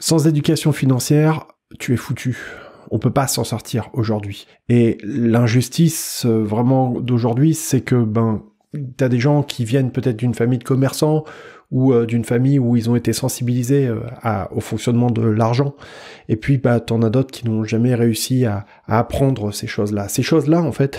sans éducation financière, tu es foutu. On peut pas s'en sortir aujourd'hui. Et l'injustice euh, vraiment d'aujourd'hui, c'est que ben t'as des gens qui viennent peut-être d'une famille de commerçants ou euh, d'une famille où ils ont été sensibilisés euh, au fonctionnement de l'argent. Et puis, bah, t'en as d'autres qui n'ont jamais réussi à, apprendre ces choses-là. Ces choses-là, en fait,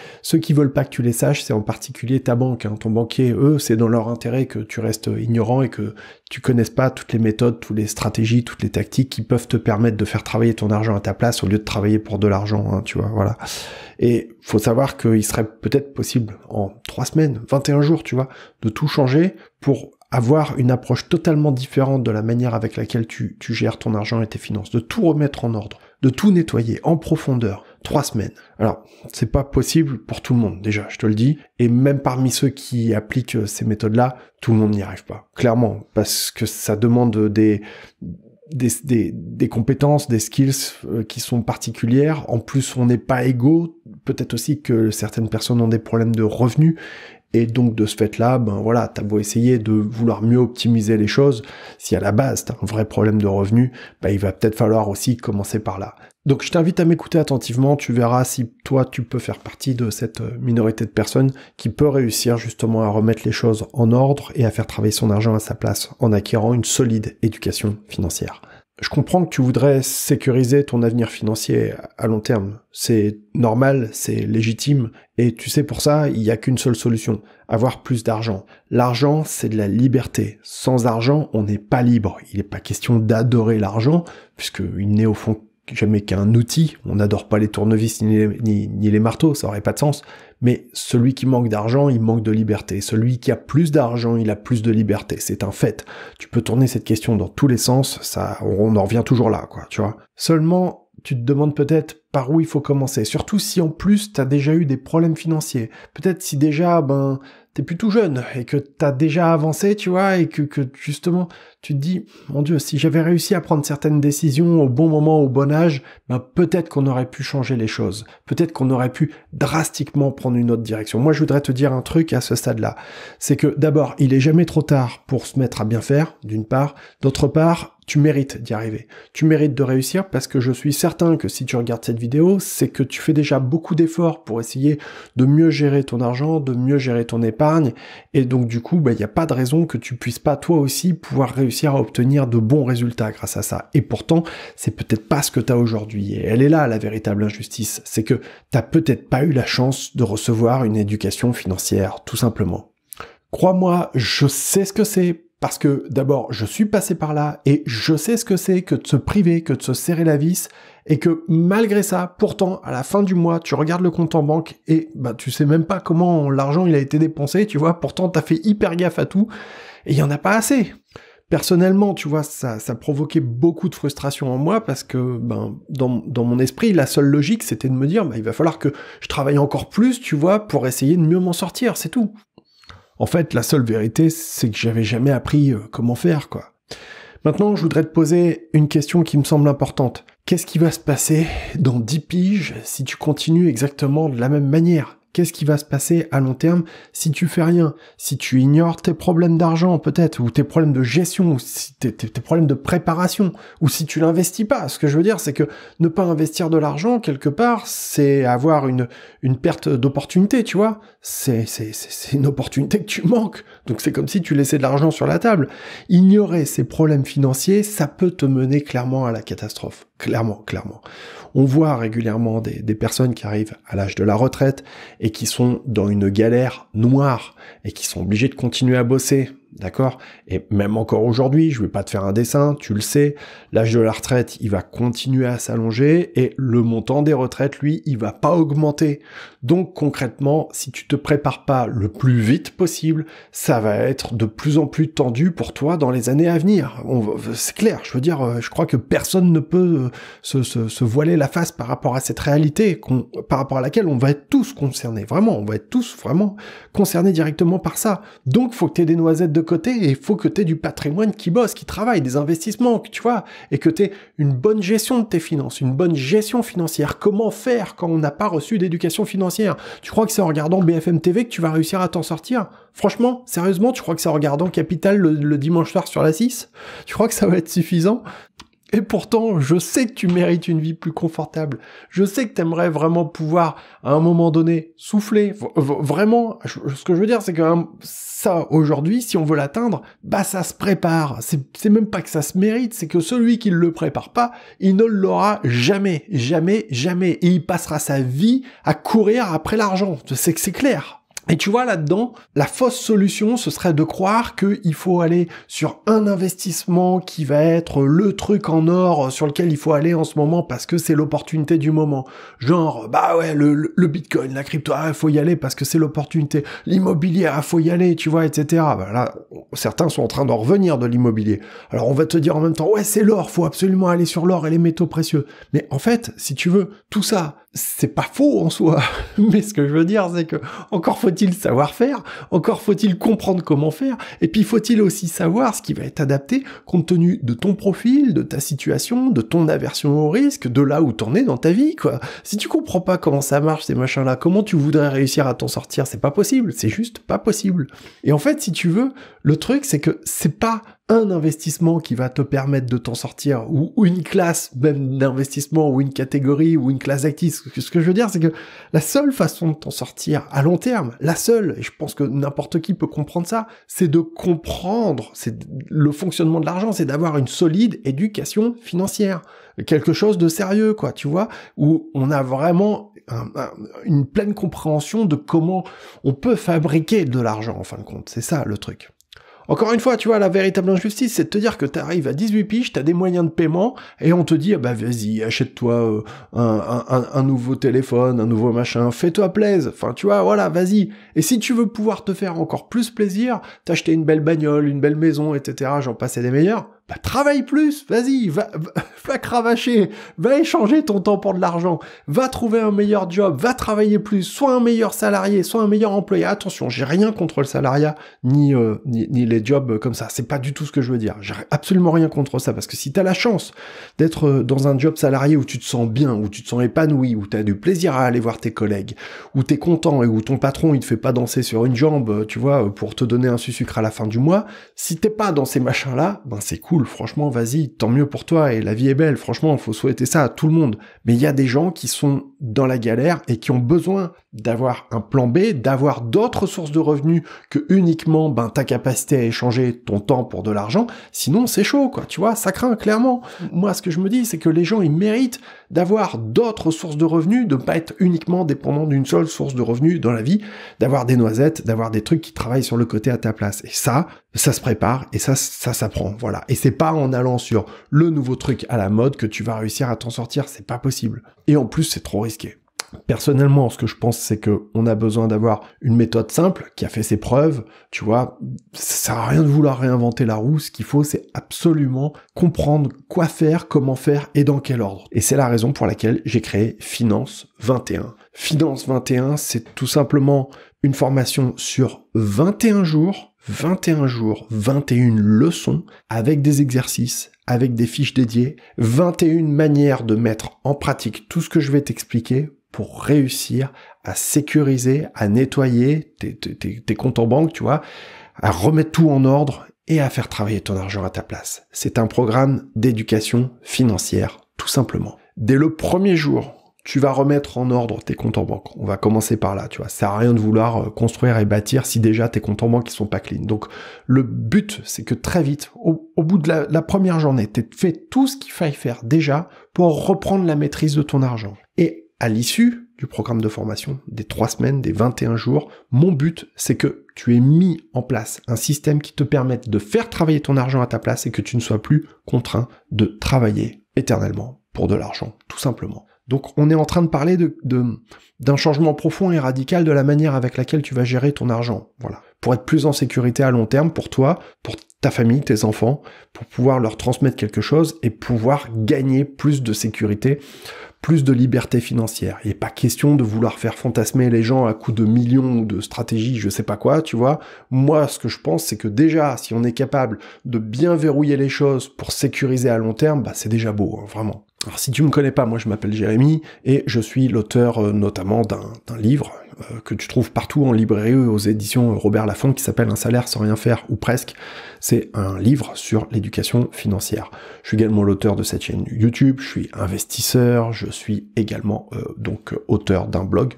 ceux qui veulent pas que tu les saches, c'est en particulier ta banque. Hein. Ton banquier, eux, c'est dans leur intérêt que tu restes ignorant et que tu connaisses pas toutes les méthodes, toutes les stratégies, toutes les tactiques qui peuvent te permettre de faire travailler ton argent à ta place au lieu de travailler pour de l'argent, hein, tu vois, voilà. Et faut savoir qu'il serait peut-être possible en trois semaines, 21 jours, tu vois, de tout changer pour avoir une approche totalement différente de la manière avec laquelle tu, gères ton argent et tes finances, de tout remettre en ordre, de tout nettoyer en profondeur, trois semaines. Alors, c'est pas possible pour tout le monde, déjà, je te le dis. Et même parmi ceux qui appliquent ces méthodes-là, tout le monde n'y arrive pas. Clairement. Parce que ça demande des, des compétences, des skills euh, qui sont particulières. En plus, on n'est pas égaux. Peut-être aussi que certaines personnes ont des problèmes de revenus et donc de ce fait-là, ben voilà, t'as beau essayer de vouloir mieux optimiser les choses, si à la base t'as un vrai problème de revenus, ben il va peut-être falloir aussi commencer par là. Donc je t'invite à m'écouter attentivement, tu verras si toi tu peux faire partie de cette euh, minorité de personnes qui peut réussir justement à remettre les choses en ordre et à faire travailler son argent à sa place en acquérant une solide éducation financière je comprends que tu voudrais sécuriser ton avenir financier à long terme. C'est normal, c'est légitime. Et tu sais, pour ça, il n'y a qu'une seule solution. Avoir plus d'argent. L'argent, c'est de la liberté. Sans argent, on n'est pas libre. Il n'est pas question d'adorer l'argent, puisqu'il n'est au fond jamais qu'un outil. On n'adore pas les tournevis ni les, ni, marteaux, ça aurait pas de sens. Mais celui qui manque d'argent, il manque de liberté. Celui qui a plus d'argent, il a plus de liberté. C'est un fait. Tu peux tourner cette question dans tous les sens. Ça, on en revient toujours là, quoi. Tu vois. Seulement, tu te demandes peut-être par où il faut commencer. Surtout si en plus tu as déjà eu des problèmes financiers. Peut-être si déjà, ben, t'es plutôt jeune et que t'as déjà avancé, tu vois, et que, que justement, tu te dis, mon Dieu, si j'avais réussi à prendre certaines décisions au bon moment, au bon âge, ben peut-être qu'on aurait pu changer les choses. Peut-être qu'on aurait pu drastiquement prendre une autre direction. Moi, je voudrais te dire un truc à ce stade-là. C'est que d'abord, il est jamais trop tard pour se mettre à bien faire, d'une part. D'autre part, tu mérites d'y arriver. Tu mérites de réussir parce que je suis certain que si tu regardes cette vidéo, c'est que tu fais déjà beaucoup d'efforts pour essayer de mieux gérer ton argent, de mieux gérer ton épargne et donc du coup, bah, il n'y a pas de raison que tu puisses pas toi aussi pouvoir réussir à obtenir de bons résultats grâce à ça. Et pourtant, c'est peut-être pas ce que tu as aujourd'hui. Et elle est là la véritable injustice, c'est que tu t'as peut-être pas eu la chance de recevoir une éducation financière, tout simplement. Crois-moi, je sais ce que c'est parce que d'abord, je suis passé par là et je sais ce que c'est que de se priver, que de se serrer la vis et que malgré ça, pourtant, à la fin du mois, tu regardes le compte en banque et bah, tu sais même pas comment l'argent il a été dépensé, tu vois, pourtant t'as fait hyper gaffe à tout et il y en a pas assez. Personnellement, tu vois, ça, ça provoquait beaucoup de frustration en moi parce que ben, dans, mon esprit, la seule logique, c'était de me dire, bah, il va falloir que je travaille encore plus, tu vois, pour essayer de mieux m'en sortir, c'est tout. En fait, la seule vérité, c'est que j'avais jamais appris euh, comment faire, quoi. Maintenant, je voudrais te poser une question qui me semble importante. Qu'est-ce qui va se passer dans 10 piges si tu continues exactement de la même manière Qu'est-ce qui va se passer à long terme si tu fais rien Si tu ignores tes problèmes d'argent peut-être, ou tes problèmes de gestion, ou si tes, problèmes de préparation, ou si tu l'investis pas. Ce que je veux dire, c'est que ne pas investir de l'argent quelque part, c'est avoir une, une perte d'opportunité, tu vois. C'est, c'est, une opportunité que tu manques. Donc c'est comme si tu laissais de l'argent sur la table. Ignorer ces problèmes financiers, ça peut te mener clairement à la catastrophe. Clairement, clairement. On voit régulièrement des, des personnes qui arrivent à l'âge de la retraite et qui sont dans une galère noire et qui sont obligés de continuer à bosser D'accord Et même encore aujourd'hui, je vais pas te faire un dessin, tu le sais, l'âge de la retraite, il va continuer à s'allonger et le montant des retraites, lui, il va pas augmenter. Donc concrètement, si tu te prépares pas le plus vite possible, ça va être de plus en plus tendu pour toi dans les années à venir. C'est clair, je veux dire, euh, je crois que personne ne peut euh, se, voiler la face par rapport à cette réalité, par rapport à laquelle on va être tous concernés, vraiment, on va être tous vraiment concernés directement par ça. Donc faut que tu aies des noisettes de côté et il faut que tu aies du patrimoine qui bosse, qui travaille, des investissements, tu vois, et que tu aies une bonne gestion de tes finances, une bonne gestion financière. Comment faire quand on n'a pas reçu d'éducation financière Tu crois que c'est en regardant BFM TV que tu vas réussir à t'en sortir Franchement, sérieusement, tu crois que c'est en regardant Capital le, le dimanche soir sur la 6 Tu crois que ça va être suffisant et pourtant, je sais que tu mérites une vie plus confortable. Je sais que tu aimerais vraiment pouvoir, à un moment donné, souffler. vraiment, ce que je veux dire, c'est que hein, ça, aujourd'hui, si on veut l'atteindre, bah ça se prépare. C'est même pas que ça se mérite, c'est que celui qui ne le prépare pas, il ne l'aura jamais, jamais, jamais. Et il passera sa vie à courir après l'argent. sais que c'est clair. Et tu vois là-dedans, la fausse solution, ce serait de croire qu'il faut aller sur un investissement qui va être le truc en or sur lequel il faut aller en ce moment parce que c'est l'opportunité du moment. Genre, bah ouais, le, le bitcoin, la crypto, il ah, faut y aller parce que c'est l'opportunité. L'immobilier, il ah, faut y aller, tu vois, etc. Bah là, certains sont en train d'en revenir de l'immobilier. Alors on va te dire en même temps, ouais, c'est l'or, faut absolument aller sur l'or et les métaux précieux. Mais en fait, si tu veux, tout ça, c'est pas faux en soi, mais ce que je veux dire, c'est que encore faut-il savoir faire, encore faut-il comprendre comment faire, et puis faut-il aussi savoir ce qui va être adapté compte tenu de ton profil, de ta situation, de ton aversion au risque, de là où t'en es dans ta vie, quoi. Si tu comprends pas comment ça marche, ces machins-là, comment tu voudrais réussir à t'en sortir, c'est pas possible, c'est juste pas possible. Et en fait, si tu veux, le truc, c'est que c'est pas un investissement qui va te permettre de t'en sortir, ou, une classe même d'investissement, ou une catégorie, ou une classe d'actifs. Ce que je veux dire, c'est que la seule façon de t'en sortir à long terme, la seule, et je pense que n'importe qui peut comprendre ça, c'est de comprendre le fonctionnement de l'argent, c'est d'avoir une solide éducation financière. Quelque chose de sérieux, quoi, tu vois, où on a vraiment une pleine compréhension de comment on peut fabriquer de l'argent, en fin de compte. C'est ça, le truc. Encore une fois, tu vois, la véritable injustice, c'est de te dire que t'arrives à 18 piges, t'as des moyens de paiement, et on te dit, ah bah vas-y, achète-toi euh, un, un, nouveau téléphone, un nouveau machin, fais-toi plaise, enfin tu vois, voilà, vas-y. Et si tu veux pouvoir te faire encore plus plaisir, t'acheter une belle bagnole, une belle maison, etc., j'en passe des meilleurs, bah, travaille plus, vas-y, va, cravacher, va échanger ton temps pour de l'argent, va trouver un meilleur job, va travailler plus, soit un meilleur salarié, soit un meilleur employé. Attention, j'ai rien contre le salariat, ni, euh, ni, ni, les jobs comme ça, c'est pas du tout ce que je veux dire. J'ai absolument rien contre ça, parce que si t'as la chance d'être euh, dans un job salarié où tu te sens bien, où tu te sens épanoui, où t'as du plaisir à aller voir tes collègues, où t'es content et où ton patron il te fait pas danser sur une jambe, tu vois, pour te donner un sucre à la fin du mois, si t'es pas dans ces machins-là, ben c'est cool franchement, vas-y, tant mieux pour toi, et la vie est belle, franchement, il faut souhaiter ça à tout le monde. Mais il y a des gens qui sont dans la galère et qui ont besoin d'avoir un plan B, d'avoir d'autres sources de revenus que uniquement ben, ta capacité à échanger ton temps pour de l'argent, sinon c'est chaud, quoi, tu vois, ça craint clairement. Moi, ce que je me dis, c'est que les gens, ils méritent d'avoir d'autres sources de revenus, de ne pas être uniquement dépendant d'une seule source de revenus dans la vie, d'avoir des noisettes, d'avoir des trucs qui travaillent sur le côté à ta place. Et ça, ça se prépare et ça, ça s'apprend. Voilà. Et c'est pas en allant sur le nouveau truc à la mode que tu vas réussir à t'en sortir. C'est pas possible. Et en plus, c'est trop risqué. Personnellement, ce que je pense, c'est que on a besoin d'avoir une méthode simple qui a fait ses preuves. Tu vois, ça sert rien de vouloir réinventer la roue. Ce qu'il faut, c'est absolument comprendre quoi faire, comment faire et dans quel ordre. Et c'est la raison pour laquelle j'ai créé Finance 21. Finance 21, c'est tout simplement une formation sur 21 jours 21 jours, 21 leçons avec des exercices, avec des fiches dédiées, 21 manières de mettre en pratique tout ce que je vais t'expliquer pour réussir à sécuriser, à nettoyer tes, comptes en banque, tu vois, à remettre tout en ordre et à faire travailler ton argent à ta place. C'est un programme d'éducation financière, tout simplement. Dès le premier jour, tu vas remettre en ordre tes comptes en banque. On va commencer par là, tu vois. Ça sert rien de vouloir euh, construire et bâtir si déjà tes comptes en banque ne sont pas clean. Donc le but, c'est que très vite, au, bout de la, la première journée, tu fais tout ce qu'il faille faire déjà pour reprendre la maîtrise de ton argent à l'issue du programme de formation, des 3 semaines, des 21 jours, mon but, c'est que tu aies mis en place un système qui te permette de faire travailler ton argent à ta place et que tu ne sois plus contraint de travailler éternellement pour de l'argent, tout simplement. Donc on est en train de parler d'un de, changement profond et radical de la manière avec laquelle tu vas gérer ton argent. Voilà. Pour être plus en sécurité à long terme pour toi, pour ta famille, tes enfants, pour pouvoir leur transmettre quelque chose et pouvoir gagner plus de sécurité plus de liberté financière. Il n'est pas question de vouloir faire fantasmer les gens à coups de millions de stratégies, je sais pas quoi, tu vois. Moi, ce que je pense, c'est que déjà, si on est capable de bien verrouiller les choses pour sécuriser à long terme, bah, c'est déjà beau, hein, vraiment. Alors, si tu me connais pas, moi, je m'appelle Jérémy et je suis l'auteur euh, notamment d'un livre euh, que tu trouves partout en librairie aux éditions euh, Robert Laffont qui s'appelle Un salaire sans rien faire ou presque c'est un livre sur l'éducation financière. Je suis également l'auteur de cette chaîne YouTube, je suis investisseur, je suis également euh, donc auteur d'un blog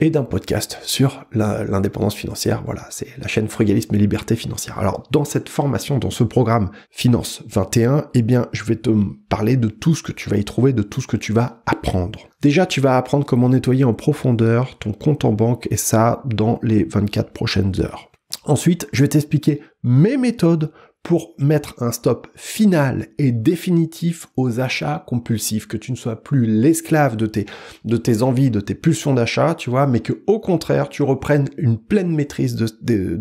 et d'un podcast sur l'indépendance financière. Voilà, c'est la chaîne Frugalisme et Liberté Financière. Alors, dans cette formation, dans ce programme Finance 21, eh bien, je vais te parler de tout ce que tu vas y trouver, de tout ce que tu vas apprendre. Déjà, tu vas apprendre comment nettoyer en profondeur ton compte en banque et ça dans les 24 prochaines heures. Ensuite, je vais t'expliquer mes méthodes pour mettre un stop final et définitif aux achats compulsifs, que tu ne sois plus l'esclave de tes, de tes envies, de tes pulsions d'achat, tu vois, mais que au contraire, tu reprennes une pleine maîtrise de,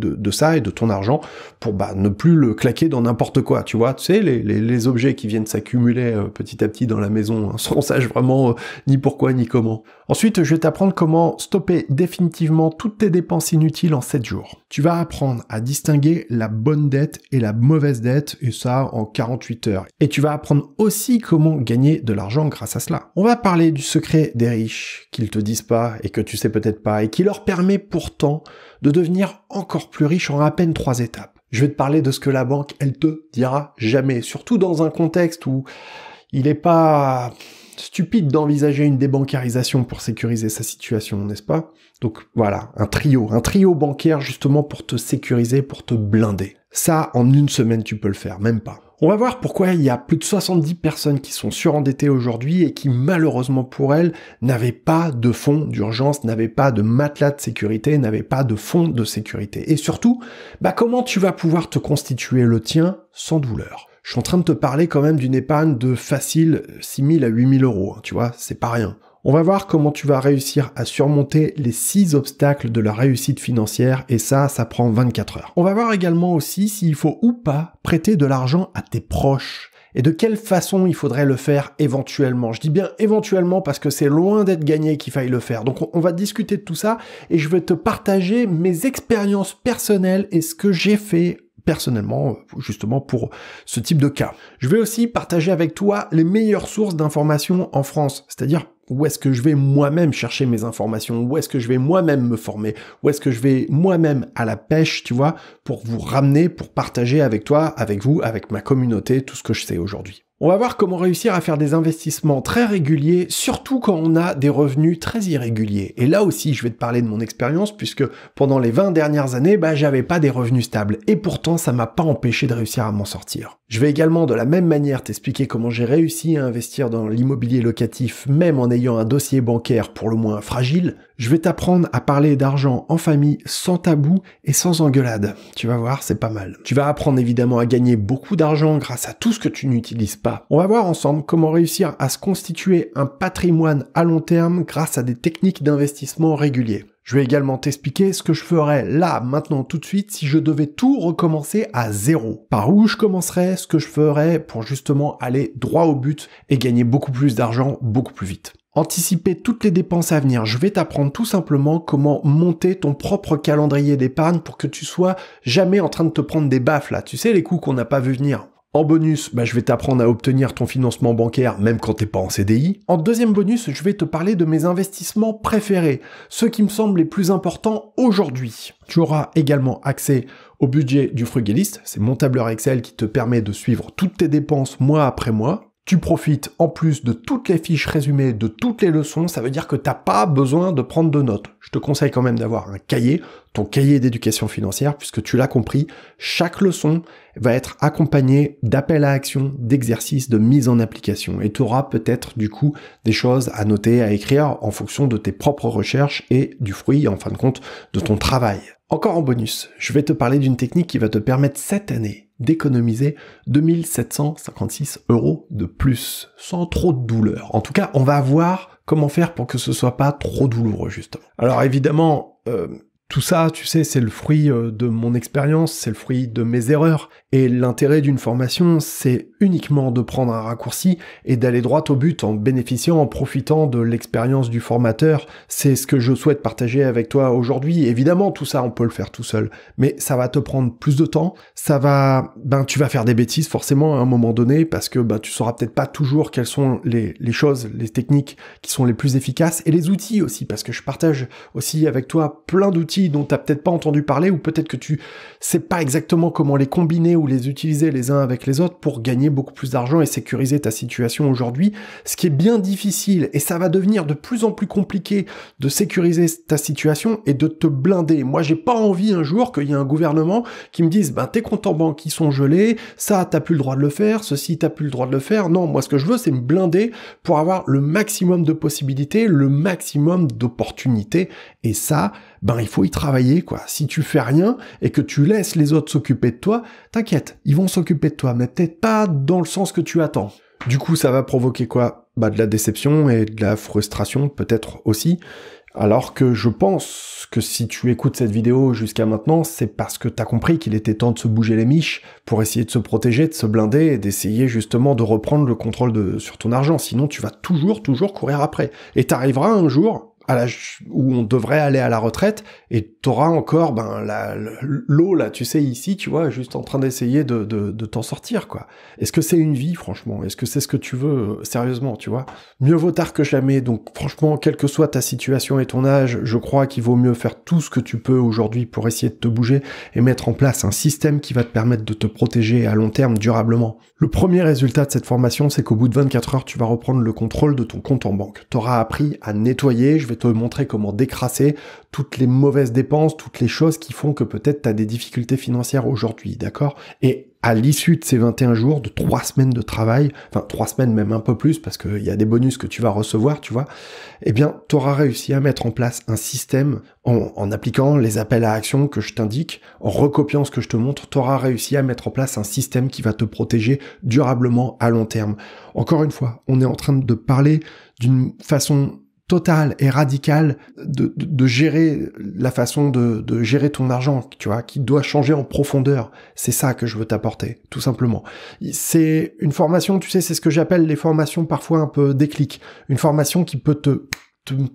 de, ça et de ton argent pour bah, ne plus le claquer dans n'importe quoi, tu vois. Tu sais, les, objets qui viennent s'accumuler euh, petit à petit dans la maison, hein, sans sache vraiment euh, ni pourquoi ni comment. Ensuite, je vais t'apprendre comment stopper définitivement toutes tes dépenses inutiles en 7 jours. Tu vas apprendre à distinguer la bonne dette et la mauvaise dette et ça en 48 heures. Et tu vas apprendre aussi comment gagner de l'argent grâce à cela. On va parler du secret des riches qu'ils te disent pas et que tu sais peut-être pas et qui leur permet pourtant de devenir encore plus riche en à peine trois étapes. Je vais te parler de ce que la banque, elle te dira jamais, surtout dans un contexte où il n'est pas stupide d'envisager une débancarisation pour sécuriser sa situation, n'est-ce pas Donc voilà, un trio, un trio bancaire justement pour te sécuriser, pour te blinder. Ça, en une semaine, tu peux le faire, même pas. On va voir pourquoi il y a plus de 70 personnes qui sont surendettées aujourd'hui et qui malheureusement pour elles n'avaient pas de fonds d'urgence, n'avaient pas de matelas de sécurité, n'avaient pas de fonds de sécurité. Et surtout, bah comment tu vas pouvoir te constituer le tien sans douleur Je suis en train de te parler quand même d'une épargne de facile 6 000 à 8 000 euros, hein, tu vois, c'est pas rien. On va voir comment tu vas réussir à surmonter les six obstacles de la réussite financière et ça, ça prend 24 heures. On va voir également aussi s'il faut ou pas prêter de l'argent à tes proches et de quelle façon il faudrait le faire éventuellement. Je dis bien éventuellement parce que c'est loin d'être gagné qu'il faille le faire. Donc on va discuter de tout ça et je vais te partager mes expériences personnelles et ce que j'ai fait personnellement justement pour ce type de cas. Je vais aussi partager avec toi les meilleures sources d'informations en France, c'est-à-dire où est-ce que je vais moi-même chercher mes informations Où est-ce que je vais moi-même me former Où est-ce que je vais moi-même à la pêche, tu vois, pour vous ramener, pour partager avec toi, avec vous, avec ma communauté, tout ce que je sais aujourd'hui on va voir comment réussir à faire des investissements très réguliers, surtout quand on a des revenus très irréguliers. Et là aussi, je vais te parler de mon expérience, puisque pendant les 20 dernières années, bah, j'avais pas des revenus stables. Et pourtant, ça m'a pas empêché de réussir à m'en sortir. Je vais également de la même manière t'expliquer comment j'ai réussi à investir dans l'immobilier locatif, même en ayant un dossier bancaire pour le moins fragile, je vais t'apprendre à parler d'argent en famille sans tabou et sans engueulade. Tu vas voir, c'est pas mal. Tu vas apprendre évidemment à gagner beaucoup d'argent grâce à tout ce que tu n'utilises pas. On va voir ensemble comment réussir à se constituer un patrimoine à long terme grâce à des techniques d'investissement réguliers. Je vais également t'expliquer ce que je ferais là, maintenant, tout de suite, si je devais tout recommencer à zéro. Par où je commencerais, ce que je ferais pour justement aller droit au but et gagner beaucoup plus d'argent beaucoup plus vite anticiper toutes les dépenses à venir. Je vais t'apprendre tout simplement comment monter ton propre calendrier d'épargne pour que tu sois jamais en train de te prendre des baffes là. Tu sais, les coups qu'on n'a pas vu venir. En bonus, bah, je vais t'apprendre à obtenir ton financement bancaire même quand t'es pas en CDI. En deuxième bonus, je vais te parler de mes investissements préférés, ceux qui me semblent les plus importants aujourd'hui. Tu auras également accès au budget du frugaliste, c'est mon tableur Excel qui te permet de suivre toutes tes dépenses mois après mois. Tu profites en plus de toutes les fiches résumées, de toutes les leçons, ça veut dire que t'as pas besoin de prendre de notes. Je te conseille quand même d'avoir un cahier, ton cahier d'éducation financière, puisque tu l'as compris, chaque leçon, va être accompagné d'appels à action, d'exercices, de mise en application. Et tu auras peut-être du coup des choses à noter, à écrire en fonction de tes propres recherches et du fruit, en fin de compte, de ton travail. Encore en bonus, je vais te parler d'une technique qui va te permettre cette année d'économiser 2756 euros de plus, sans trop de douleur. En tout cas, on va voir comment faire pour que ce soit pas trop douloureux, justement. Alors évidemment, euh, tout ça, tu sais, c'est le fruit euh, de mon expérience, c'est le fruit de mes erreurs. Et l'intérêt d'une formation, c'est uniquement de prendre un raccourci et d'aller droit au but en bénéficiant, en profitant de l'expérience du formateur. C'est ce que je souhaite partager avec toi aujourd'hui. Évidemment, tout ça, on peut le faire tout seul. Mais ça va te prendre plus de temps. Ça va, ben, tu vas faire des bêtises forcément à un moment donné parce que, ben, tu sauras peut-être pas toujours quelles sont les, les choses, les techniques qui sont les plus efficaces et les outils aussi parce que je partage aussi avec toi plein d'outils dont tu n'as peut-être pas entendu parler ou peut-être que tu sais pas exactement comment les combiner ou les utiliser les uns avec les autres pour gagner beaucoup plus d'argent et sécuriser ta situation aujourd'hui, ce qui est bien difficile et ça va devenir de plus en plus compliqué de sécuriser ta situation et de te blinder. Moi, j'ai pas envie un jour qu'il y ait un gouvernement qui me dise ben tes comptes en banque qui sont gelés, ça t'as plus le droit de le faire, ceci t'as plus le droit de le faire. Non, moi ce que je veux c'est me blinder pour avoir le maximum de possibilités, le maximum d'opportunités et ça ben il faut y travailler quoi. Si tu fais rien et que tu laisses les autres s'occuper de toi, t'inquiète, ils vont s'occuper de toi, mais peut-être pas dans le sens que tu attends. Du coup, ça va provoquer quoi Bah de la déception et de la frustration peut-être aussi. Alors que je pense que si tu écoutes cette vidéo jusqu'à maintenant, c'est parce que t'as compris qu'il était temps de se bouger les miches pour essayer de se protéger, de se blinder et d'essayer justement de reprendre le contrôle de, sur ton argent. Sinon, tu vas toujours, toujours courir après. Et t'arriveras un jour à l'âge où on devrait aller à la retraite, et t'auras encore ben l'eau là, tu sais ici, tu vois, juste en train d'essayer de, t'en sortir quoi. Est-ce que c'est une vie franchement Est-ce que c'est ce que tu veux euh, sérieusement, tu vois Mieux vaut tard que jamais. Donc franchement, quelle que soit ta situation et ton âge, je crois qu'il vaut mieux faire tout ce que tu peux aujourd'hui pour essayer de te bouger et mettre en place un système qui va te permettre de te protéger à long terme durablement. Le premier résultat de cette formation, c'est qu'au bout de 24 heures, tu vas reprendre le contrôle de ton compte en banque. T'auras appris à nettoyer, je vais te montrer comment décrasser toutes les mauvaises dépenses, toutes les choses qui font que peut-être tu as des difficultés financières aujourd'hui, d'accord Et à l'issue de ces 21 jours, de 3 semaines de travail, enfin 3 semaines même un peu plus, parce qu'il y a des bonus que tu vas recevoir, tu vois, eh bien, tu auras réussi à mettre en place un système en, appliquant les appels à action que je t'indique, en recopiant ce que je te montre, tu auras réussi à mettre en place un système qui va te protéger durablement à long terme. Encore une fois, on est en train de parler d'une façon total et radical de, gérer la façon de, gérer ton argent, tu vois, qui doit changer en profondeur. C'est ça que je veux t'apporter, tout simplement. C'est une formation, tu sais, c'est ce que j'appelle les formations parfois un peu déclic. Une formation qui peut te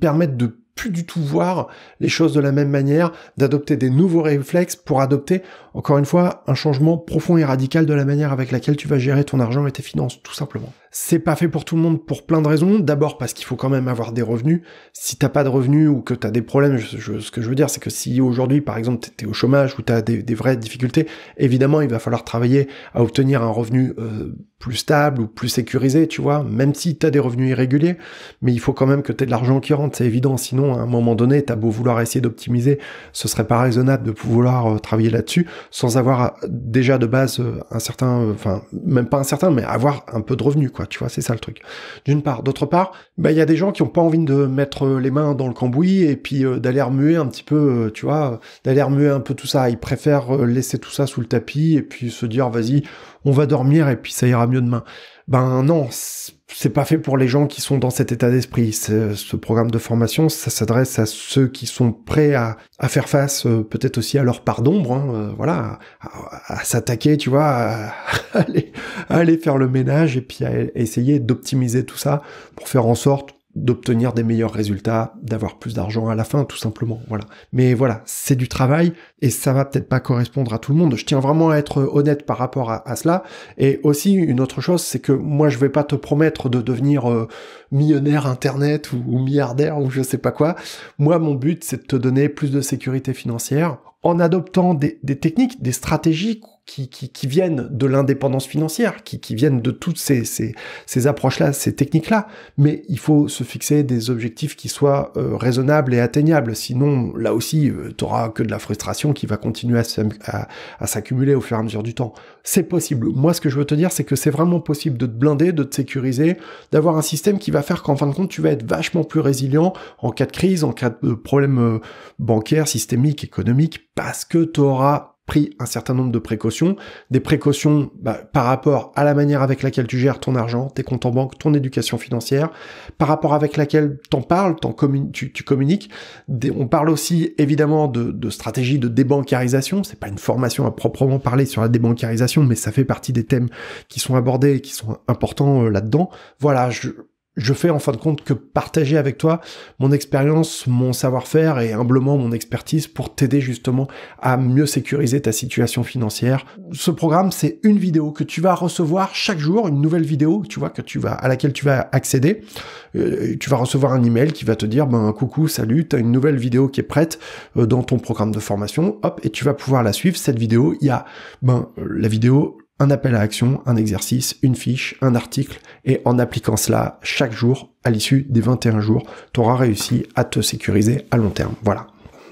permettre de plus du tout voir les choses de la même manière, d'adopter des nouveaux réflexes pour adopter, encore une fois, un changement profond et radical de la manière avec laquelle tu vas gérer ton argent et tes finances, tout simplement. C'est pas fait pour tout le monde pour plein de raisons. D'abord parce qu'il faut quand même avoir des revenus. Si t'as pas de revenus ou que t'as des problèmes, ce que je veux dire, c'est que si aujourd'hui, par exemple, t'es au chômage ou t'as des, des vraies difficultés, évidemment, il va falloir travailler à obtenir un revenu euh, plus stable ou plus sécurisé, tu vois, même si t'as des revenus irréguliers, mais il faut quand même que t'aies de l'argent qui rentre, c'est évident. Sinon, à un moment donné, t'as beau vouloir essayer d'optimiser, ce serait pas raisonnable de vouloir euh, travailler là-dessus sans avoir euh, déjà de base un certain, enfin, même pas un certain, mais avoir un peu de revenus, quoi tu vois, c'est ça le truc. D'une part, d'autre part, bah, il y a des gens qui ont pas envie de mettre euh, les mains dans le cambouis et puis euh, d'aller remuer un petit peu, euh, tu vois, d'aller remuer un peu tout ça. Ils préfèrent laisser tout ça sous le tapis et puis se dire vas-y, on va dormir et puis ça ira mieux demain ben non, c'est pas fait pour les gens qui sont dans cet état d'esprit. Ce programme de formation, ça s'adresse à ceux qui sont prêts à, faire face euh, peut-être aussi à leur part d'ombre, hein, euh, voilà, à, s'attaquer, tu vois, à aller, faire le ménage et puis à essayer d'optimiser tout ça pour faire en sorte d'obtenir des meilleurs résultats, d'avoir plus d'argent à la fin, tout simplement. Voilà. Mais voilà, c'est du travail et ça va peut-être pas correspondre à tout le monde. Je tiens vraiment à être honnête par rapport à, cela. Et aussi une autre chose, c'est que moi je vais pas te promettre de devenir euh, millionnaire internet ou, milliardaire ou je sais pas quoi. Moi mon but c'est de te donner plus de sécurité financière en adoptant des, des, techniques, des stratégies qui, viennent de l'indépendance financière, qui, viennent de toutes ces, approches-là, ces techniques-là. Mais il faut se fixer des objectifs qui soient euh, raisonnables et atteignables. Sinon, là aussi, euh, tu auras que de la frustration qui va continuer à, à s'accumuler au fur et à mesure du temps. C'est possible. Moi, ce que je veux te dire, c'est que c'est vraiment possible de te blinder, de te sécuriser, d'avoir un système qui va faire qu'en fin de compte, tu vas être vachement plus résilient en cas de crise, en cas de problème euh, bancaire, systémique, économique, parce que tu auras pris un certain nombre de précautions, des précautions bah, par rapport à la manière avec laquelle tu gères ton argent, tes comptes en banque, ton éducation financière, par rapport avec laquelle t'en parles, en parles, tu, communiques. on parle aussi évidemment de, stratégie de débancarisation. C'est pas une formation à proprement parler sur la débancarisation, mais ça fait partie des thèmes qui sont abordés et qui sont importants euh, là-dedans. Voilà, je, je fais en fin de compte que partager avec toi mon expérience, mon savoir-faire et humblement mon expertise pour t'aider justement à mieux sécuriser ta situation financière. Ce programme, c'est une vidéo que tu vas recevoir chaque jour, une nouvelle vidéo, tu vois, que tu vas, à laquelle tu vas accéder. Euh, tu vas recevoir un email qui va te dire, ben, coucou, salut, t'as une nouvelle vidéo qui est prête euh, dans ton programme de formation, hop, et tu vas pouvoir la suivre. Cette vidéo, il y a, ben, la vidéo, un appel à action, un exercice, une fiche, un article, et en appliquant cela chaque jour, à l'issue des 21 jours, tu auras réussi à te sécuriser à long terme. Voilà.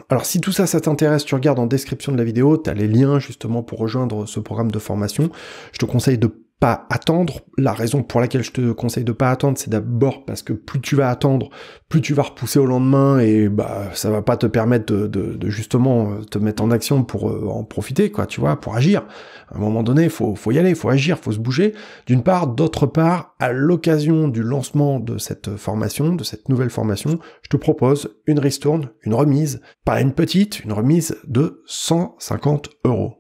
Alors si tout ça, ça t'intéresse, tu regardes en description de la vidéo, tu as les liens justement pour rejoindre ce programme de formation. Je te conseille de pas attendre. La raison pour laquelle je te conseille de pas attendre, c'est d'abord parce que plus tu vas attendre, plus tu vas repousser au lendemain et bah ça va pas te permettre de, justement euh, te mettre en action pour euh, en profiter, quoi, tu vois, pour agir. À un moment donné, faut faut y aller, faut agir, faut se bouger. D'une part, d'autre part, à l'occasion du lancement de cette formation, de cette nouvelle formation, je te propose une ristourne, une remise, pas une petite, une remise de 150 euros.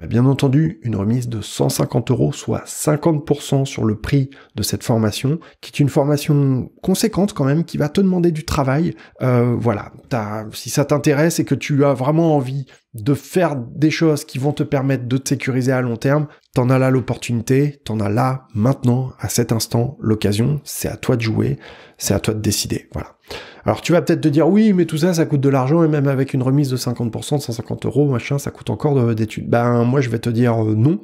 Bien entendu, une remise de 150 euros, soit 50% sur le prix de cette formation, qui est une formation conséquente quand même, qui va te demander du travail. Euh, voilà, si ça t'intéresse et que tu as vraiment envie de faire des choses qui vont te permettre de te sécuriser à long terme, t'en as là l'opportunité, t'en as là maintenant, à cet instant, l'occasion, c'est à toi de jouer, c'est à toi de décider. Voilà. Alors tu vas peut-être te dire oui, mais tout ça, ça coûte de l'argent et même avec une remise de 50%, 150 euros, machin, ça coûte encore euh, d'études. Ben moi je vais te dire euh, non,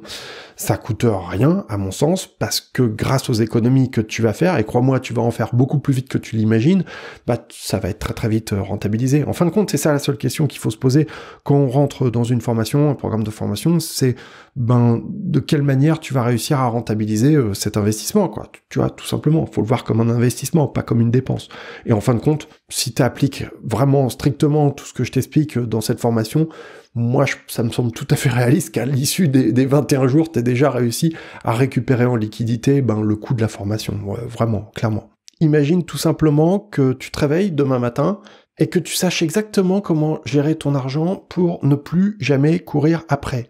ça coûte rien à mon sens parce que grâce aux économies que tu vas faire et crois-moi, tu vas en faire beaucoup plus vite que tu l'imagines, bah ça va être très très vite euh, rentabilisé. En fin de compte, c'est ça la seule question qu'il faut se poser quand on entre dans une formation, un programme de formation, c'est ben de quelle manière tu vas réussir à rentabiliser euh, cet investissement, quoi. Tu, vois, tout simplement, faut le voir comme un investissement, pas comme une dépense. Et en fin de compte, si tu appliques vraiment strictement tout ce que je t'explique euh, dans cette formation, moi, ça me semble tout à fait réaliste qu'à l'issue des, 21 jours, tu aies déjà réussi à récupérer en liquidité ben, le coût de la formation. vraiment, clairement. Imagine tout simplement que tu te réveilles demain matin, et que tu saches exactement comment gérer ton argent pour ne plus jamais courir après.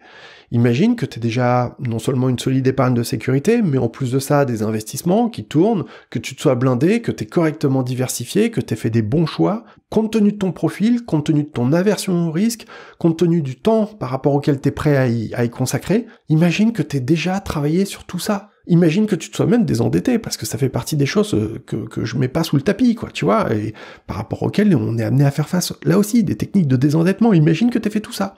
Imagine que tu déjà non seulement une solide épargne de sécurité, mais en plus de ça des investissements qui tournent, que tu te sois blindé, que tu es correctement diversifié, que tu fait des bons choix. Compte tenu de ton profil, compte tenu de ton aversion au risque, compte tenu du temps par rapport auquel tu es prêt à y, consacrer, imagine que tu déjà travaillé sur tout ça. Imagine que tu te sois même désendetté, parce que ça fait partie des choses euh, que, je mets pas sous le tapis, quoi, tu vois, et par rapport auxquelles on est amené à faire face, là aussi, des techniques de désendettement. Imagine que tu fait tout ça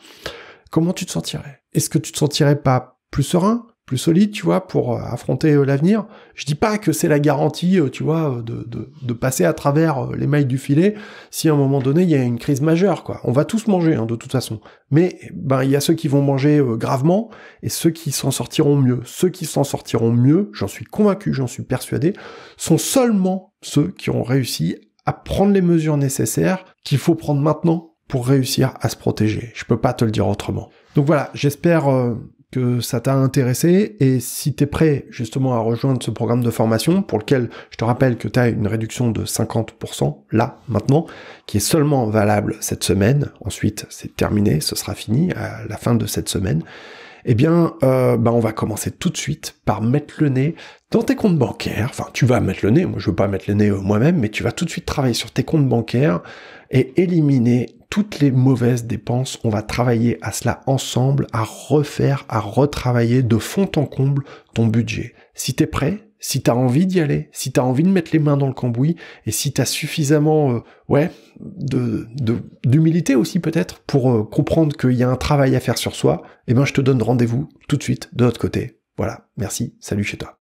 comment tu te sentirais Est-ce que tu te sentirais pas plus serein plus solide, tu vois, pour euh, affronter euh, l'avenir. Je dis pas que c'est la garantie, euh, tu vois, de, passer à travers les mailles du filet si à un moment donné il y a une crise majeure, quoi. On va tous manger, hein, de toute façon. Mais ben il y a ceux qui vont manger gravement et ceux qui s'en sortiront mieux. Ceux qui s'en sortiront mieux, j'en suis convaincu, j'en suis persuadé, sont seulement ceux qui ont réussi à prendre les mesures nécessaires qu'il faut prendre maintenant pour réussir à se protéger. Je peux pas te le dire autrement. Donc voilà, j'espère euh, que ça t'a intéressé et si tu es prêt justement à rejoindre ce programme de formation pour lequel je te rappelle que tu as une réduction de 50% là maintenant qui est seulement valable cette semaine, ensuite c'est terminé, ce sera fini à la fin de cette semaine. Eh bien, euh, bah, on va commencer tout de suite par mettre le nez dans tes comptes bancaires. Enfin, tu vas mettre le nez, moi je veux pas mettre le nez euh, moi-même, mais tu vas tout de suite travailler sur tes comptes bancaires et éliminer toutes les mauvaises dépenses, on va travailler à cela ensemble, à refaire, à retravailler de fond en comble ton budget. Si t'es prêt, si t'as envie d'y aller, si t'as envie de mettre les mains dans le cambouis, et si t'as suffisamment, euh, ouais, d'humilité aussi peut-être pour euh, comprendre qu'il y a un travail à faire sur soi, eh ben je te donne rendez-vous tout de suite de l'autre côté. Voilà, merci, salut chez toi.